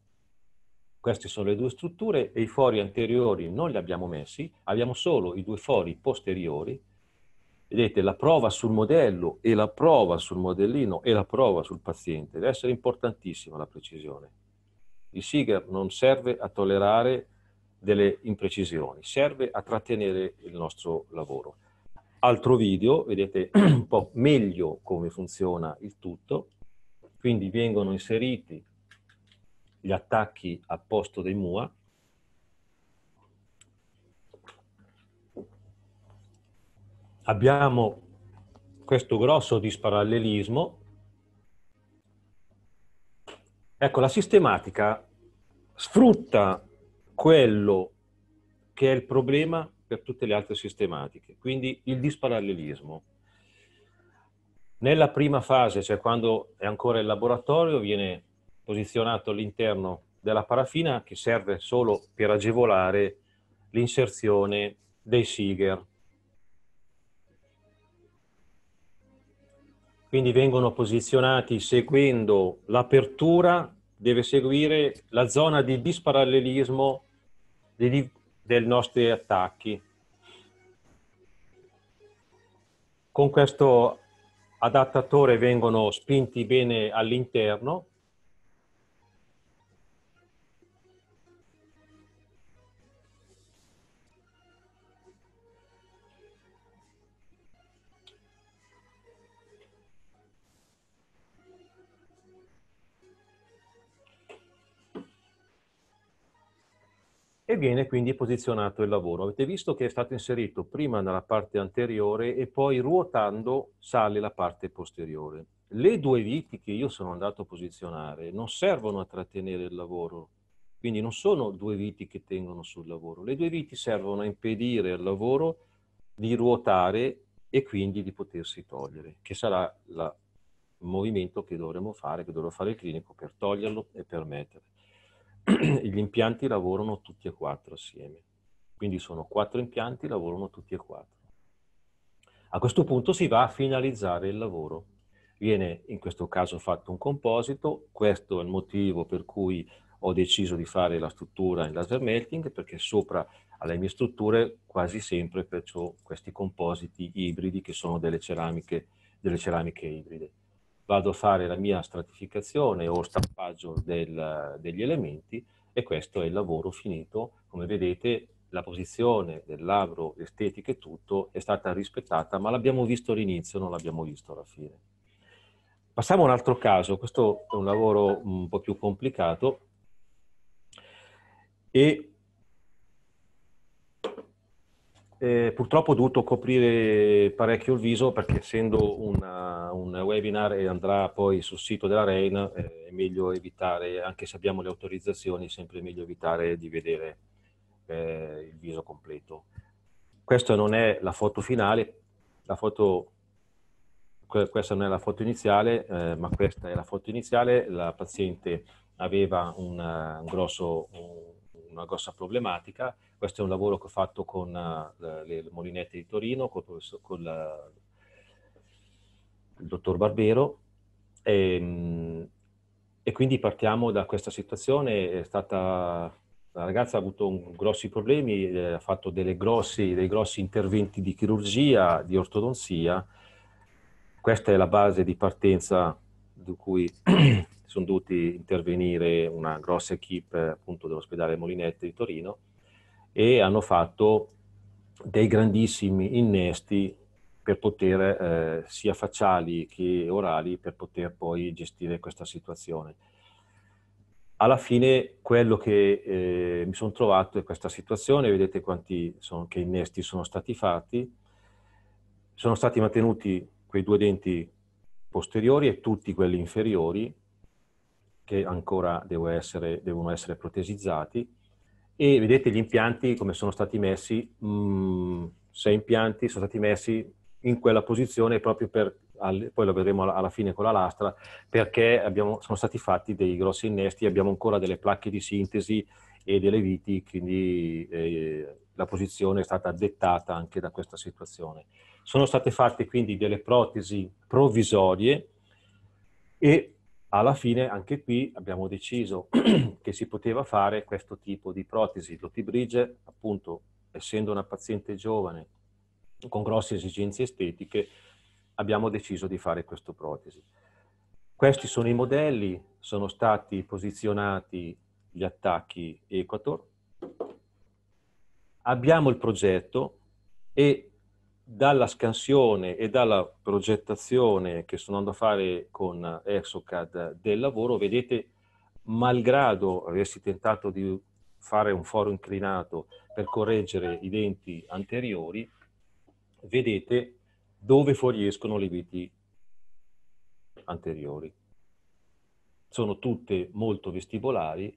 queste sono le due strutture e i fori anteriori non li abbiamo messi, abbiamo solo i due fori posteriori. Vedete, la prova sul modello e la prova sul modellino e la prova sul paziente deve essere importantissima la precisione. Il SIGAR non serve a tollerare delle imprecisioni, serve a trattenere il nostro lavoro. Altro video, vedete [clears throat] un po' meglio come funziona il tutto, quindi vengono inseriti gli attacchi a posto dei MUA, abbiamo questo grosso disparallelismo. Ecco, la sistematica sfrutta quello che è il problema per tutte le altre sistematiche, quindi il disparallelismo. Nella prima fase, cioè quando è ancora in laboratorio, viene posizionato all'interno della parafina che serve solo per agevolare l'inserzione dei Siger. Quindi vengono posizionati seguendo l'apertura, deve seguire la zona di disparallelismo dei, dei nostri attacchi. Con questo adattatore vengono spinti bene all'interno e viene quindi posizionato il lavoro. Avete visto che è stato inserito prima nella parte anteriore e poi ruotando sale la parte posteriore. Le due viti che io sono andato a posizionare non servono a trattenere il lavoro, quindi non sono due viti che tengono sul lavoro. Le due viti servono a impedire al lavoro di ruotare e quindi di potersi togliere, che sarà il movimento che dovremo fare, che dovrà fare il clinico per toglierlo e permettere. [clears throat] gli impianti lavorano tutti e quattro assieme. Quindi sono quattro impianti, lavorano tutti e quattro. A questo punto si va a finalizzare il lavoro. Viene in questo caso fatto un composito, questo è il motivo per cui ho deciso di fare la struttura in laser melting, perché sopra alle mie strutture quasi sempre perciò questi compositi ibridi che sono delle ceramiche, delle ceramiche ibride vado a fare la mia stratificazione o stampaggio del, degli elementi e questo è il lavoro finito. Come vedete la posizione del labbro, estetica e tutto è stata rispettata, ma l'abbiamo visto all'inizio, non l'abbiamo visto alla fine. Passiamo a un altro caso, questo è un lavoro un po' più complicato e Eh, purtroppo ho dovuto coprire parecchio il viso perché essendo una, un webinar e andrà poi sul sito della REIN eh, è meglio evitare, anche se abbiamo le autorizzazioni, è sempre meglio evitare di vedere eh, il viso completo. Questa non è la foto finale, la foto, questa non è la foto iniziale, eh, ma questa è la foto iniziale, la paziente aveva una, un grosso... Un, una grossa problematica. Questo è un lavoro che ho fatto con uh, le, Molinette di Torino, con, con la, il dottor Barbero. E, ehm, e, quindi partiamo da questa situazione. È Stata, la ragazza ha avuto un, grossi problemi, eh, ha fatto grossi, dei grossi interventi di chirurgia, di ortodonzia. Questa è la base di partenza di cui [clears throat] sono dovuti intervenire una grossa equip appunto dell'ospedale Molinetti di Torino e hanno fatto dei grandissimi innesti per poter, eh, sia facciali che orali, per poter poi gestire questa situazione. Alla fine quello che eh, mi sono trovato è questa situazione, vedete quanti sono, che innesti sono stati fatti, sono stati mantenuti quei due denti posteriori e tutti quelli inferiori, che ancora essere, devono essere protesizzati. E vedete gli impianti come sono stati messi, mh, mm, sei impianti sono stati messi in quella posizione proprio per, poi lo vedremo alla fine con la lastra, perché abbiamo, sono stati fatti dei grossi innesti, abbiamo ancora delle placche di sintesi e delle viti, quindi eh, la posizione è stata dettata anche da questa situazione. Sono state fatte quindi delle protesi provvisorie e alla fine anche qui abbiamo deciso [clears throat] che si poteva fare questo tipo di protesi. L'otibrige, appunto, essendo una paziente giovane con grosse esigenze estetiche, abbiamo deciso di fare questa protesi. Questi sono i modelli, sono stati posizionati gli attacchi Equator. Abbiamo il progetto e dalla scansione e dalla progettazione che sono andato a fare con Exocad del lavoro, vedete, malgrado avessi tentato di fare un foro inclinato per correggere i denti anteriori, vedete dove fuoriescono le viti anteriori. Sono tutte molto vestibolari,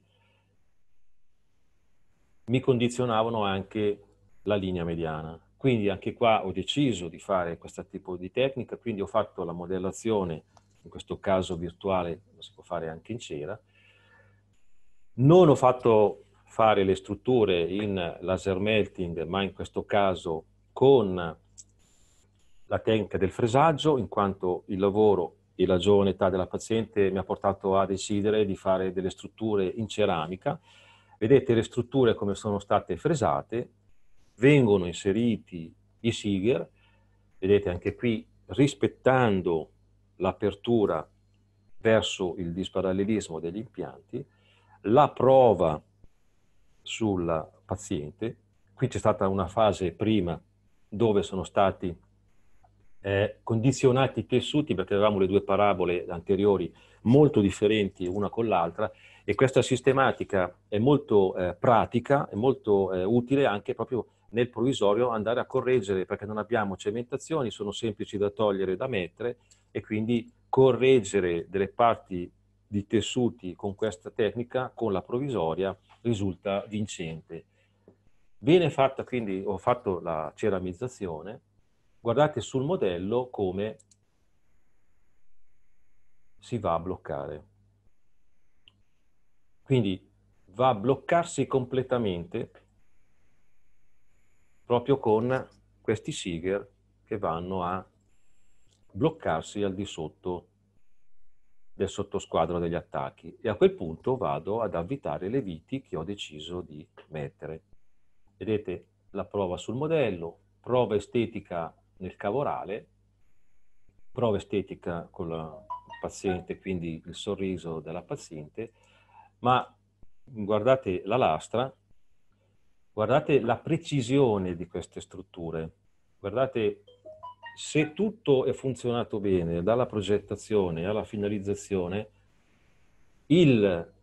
mi condizionavano anche la linea mediana quindi anche qua ho deciso di fare questo tipo di tecnica, quindi ho fatto la modellazione, in questo caso virtuale, lo si può fare anche in cera. Non ho fatto fare le strutture in laser melting, ma in questo caso con la tecnica del fresaggio, in quanto il lavoro e la giovane età della paziente mi ha portato a decidere di fare delle strutture in ceramica. Vedete le strutture come sono state fresate vengono inseriti i SIGER, vedete anche qui rispettando l'apertura verso il disparallelismo degli impianti, la prova sul paziente, qui c'è stata una fase prima dove sono stati eh, condizionati i tessuti perché avevamo le due parabole anteriori molto differenti una con l'altra e questa sistematica è molto eh, pratica, è molto eh, utile anche proprio nel provvisorio andare a correggere perché non abbiamo cementazioni, sono semplici da togliere e da mettere e quindi correggere delle parti di tessuti con questa tecnica, con la provvisoria, risulta vincente. Viene fatta quindi, ho fatto la ceramizzazione, guardate sul modello come si va a bloccare. Quindi va a bloccarsi completamente proprio con questi sigher che vanno a bloccarsi al di sotto del sottosquadro degli attacchi e a quel punto vado ad avvitare le viti che ho deciso di mettere. Vedete la prova sul modello, prova estetica nel cavorale, prova estetica con la paziente, quindi il sorriso della paziente, ma guardate la lastra Guardate la precisione di queste strutture. Guardate, se tutto è funzionato bene, dalla progettazione alla finalizzazione, il,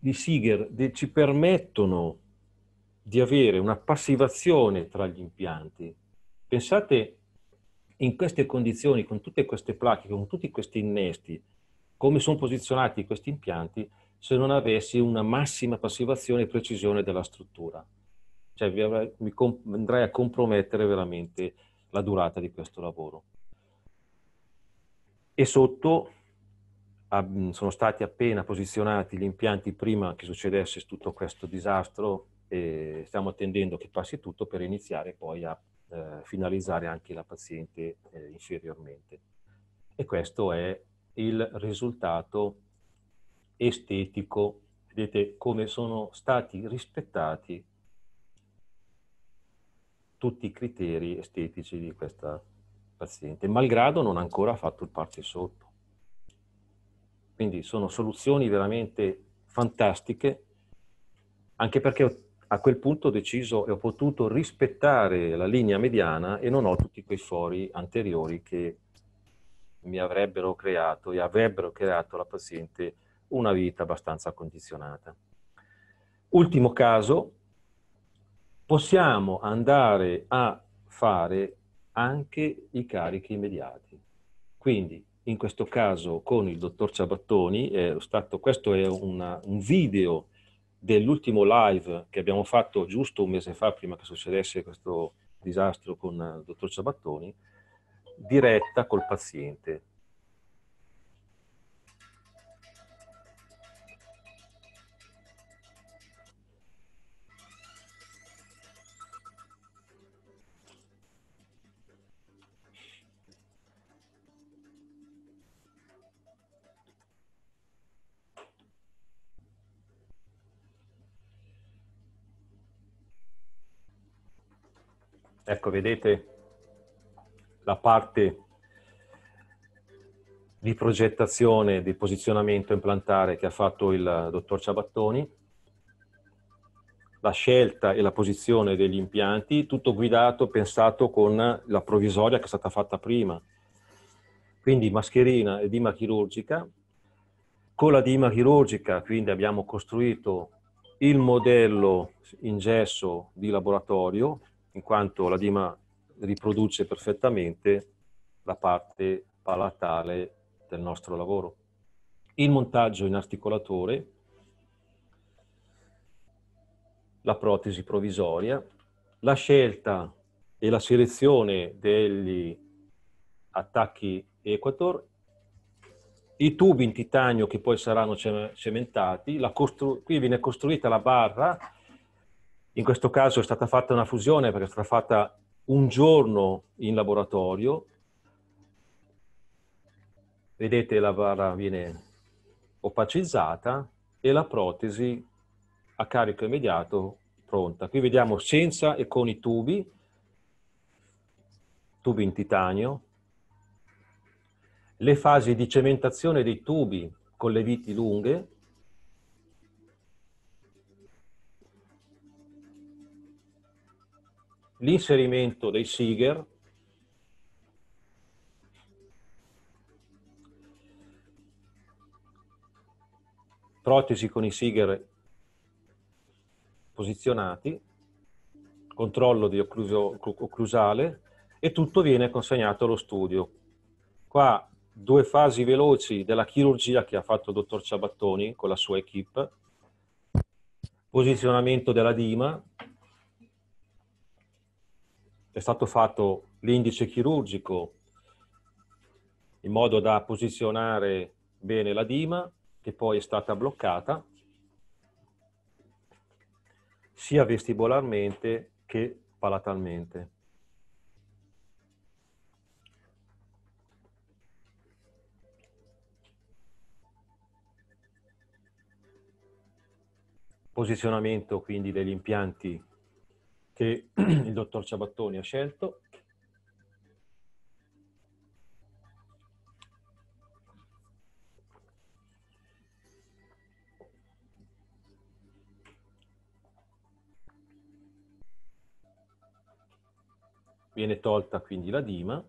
i Siger de, ci permettono di avere una passivazione tra gli impianti. Pensate in queste condizioni, con tutte queste placche, con tutti questi innesti, come sono posizionati questi impianti, se non avessi una massima passivazione e precisione della struttura. Cioè mi andrei a compromettere veramente la durata di questo lavoro. E sotto sono stati appena posizionati gli impianti prima che succedesse tutto questo disastro e stiamo attendendo che passi tutto per iniziare poi a eh, finalizzare anche la paziente eh, inferiormente. E questo è il risultato estetico, vedete come sono stati rispettati tutti i criteri estetici di questa paziente, malgrado non ancora fatto il parti sotto. Quindi sono soluzioni veramente fantastiche, anche perché a quel punto ho deciso e ho potuto rispettare la linea mediana e non ho tutti quei fori anteriori che mi avrebbero creato e avrebbero creato la paziente una vita abbastanza condizionata. Ultimo caso, possiamo andare a fare anche i carichi immediati. Quindi in questo caso con il dottor Ciabattoni, è stato, questo è una, un video dell'ultimo live che abbiamo fatto giusto un mese fa, prima che succedesse questo disastro con il dottor Ciabattoni, diretta col paziente. Ecco, vedete la parte di progettazione di posizionamento implantare che ha fatto il dottor Ciabattoni, la scelta e la posizione degli impianti, tutto guidato, pensato con la provvisoria che è stata fatta prima. Quindi mascherina e dima chirurgica. Con la dima chirurgica quindi abbiamo costruito il modello in gesso di laboratorio in quanto la Dima riproduce perfettamente la parte palatale del nostro lavoro. Il montaggio in articolatore, la protesi provvisoria, la scelta e la selezione degli attacchi Equator, i tubi in titanio che poi saranno cementati, qui viene costruita la barra in questo caso è stata fatta una fusione perché è stata fatta un giorno in laboratorio. Vedete la bara viene opacizzata e la protesi a carico immediato pronta. Qui vediamo senza e con i tubi, tubi in titanio, le fasi di cementazione dei tubi con le viti lunghe, l'inserimento dei SIGER protesi con i SIGER posizionati, controllo di occluso, occlusale e tutto viene consegnato allo studio. Qua due fasi veloci della chirurgia che ha fatto il dottor Ciabattoni con la sua equip, posizionamento della DIMA, è stato fatto l'indice chirurgico in modo da posizionare bene la dima che poi è stata bloccata sia vestibolarmente che palatalmente. Posizionamento quindi degli impianti che [clears throat] il dottor Ciabattoni ha scelto. Viene tolta quindi la dima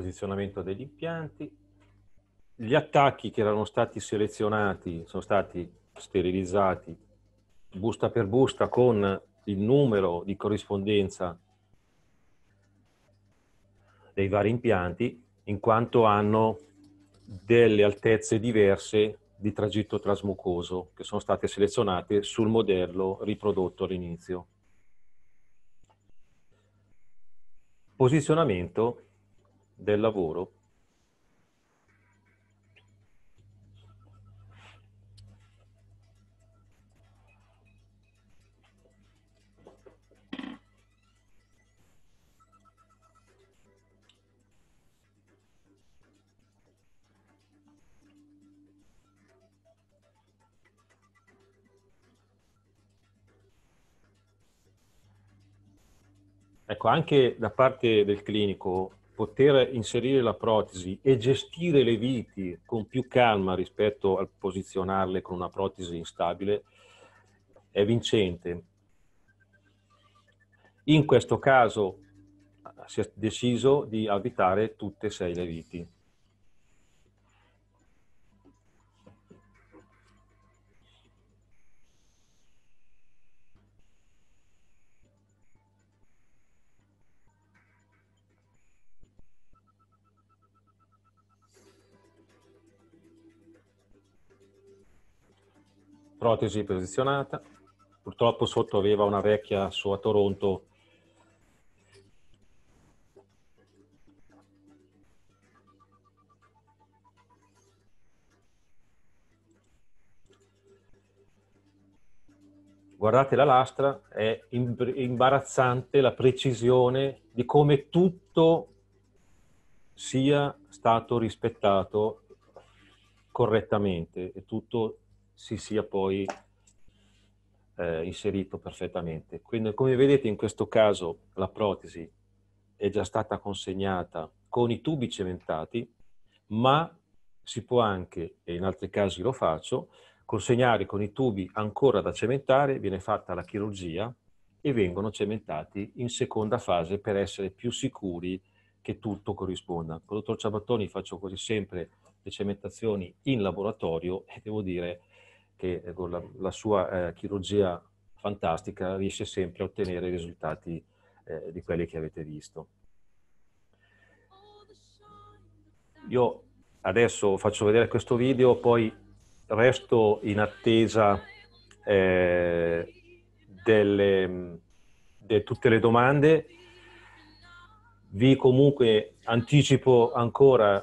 posizionamento degli impianti. Gli attacchi che erano stati selezionati sono stati sterilizzati busta per busta con il numero di corrispondenza dei vari impianti, in quanto hanno delle altezze diverse di tragitto trasmucoso che sono state selezionate sul modello riprodotto all'inizio. Posizionamento del lavoro? Ecco, anche da parte del clinico poter inserire la protesi e gestire le viti con più calma rispetto al posizionarle con una protesi instabile è vincente. In questo caso si è deciso di avvitare tutte e sei le viti. protesi posizionata, purtroppo sotto aveva una vecchia sua Toronto guardate la lastra, è imbarazzante la precisione di come tutto sia stato rispettato correttamente e tutto si sia poi eh, inserito perfettamente. Quindi come vedete in questo caso la protesi è già stata consegnata con i tubi cementati, ma si può anche, e in altri casi lo faccio, consegnare con i tubi ancora da cementare, viene fatta la chirurgia e vengono cementati in seconda fase per essere più sicuri che tutto corrisponda. Con il dottor Ciabattoni faccio quasi sempre le cementazioni in laboratorio e devo dire che eh, con la, la sua eh, chirurgia fantastica riesce sempre a ottenere i risultati eh, di quelli che avete visto. Io adesso faccio vedere questo video, poi resto in attesa eh, delle, tutte le domande. Vi comunque anticipo ancora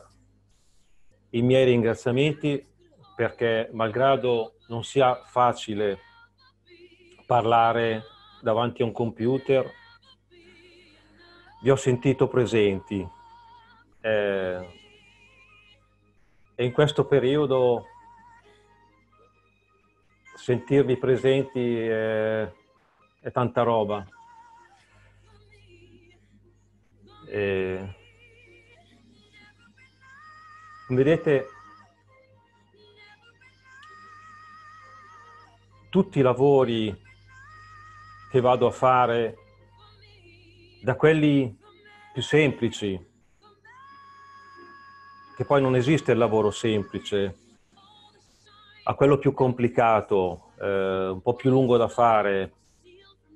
i miei ringraziamenti perché malgrado non sia facile parlare davanti a un computer, vi ho sentito presenti. Eh, e in questo periodo sentirvi presenti è, è tanta roba. Eh, come vedete tutti i lavori che vado a fare, da quelli più semplici, che poi non esiste il lavoro semplice, a quello più complicato, eh, un po' più lungo da fare,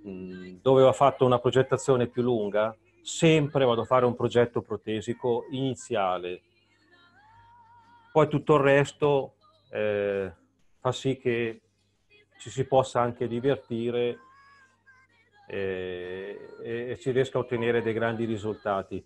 mm, dove va fatto una progettazione più lunga, sempre vado a fare un progetto protesico iniziale. Poi tutto il resto eh, fa sì che ci si possa anche divertire eh, e, e, si riesca a ottenere dei grandi risultati.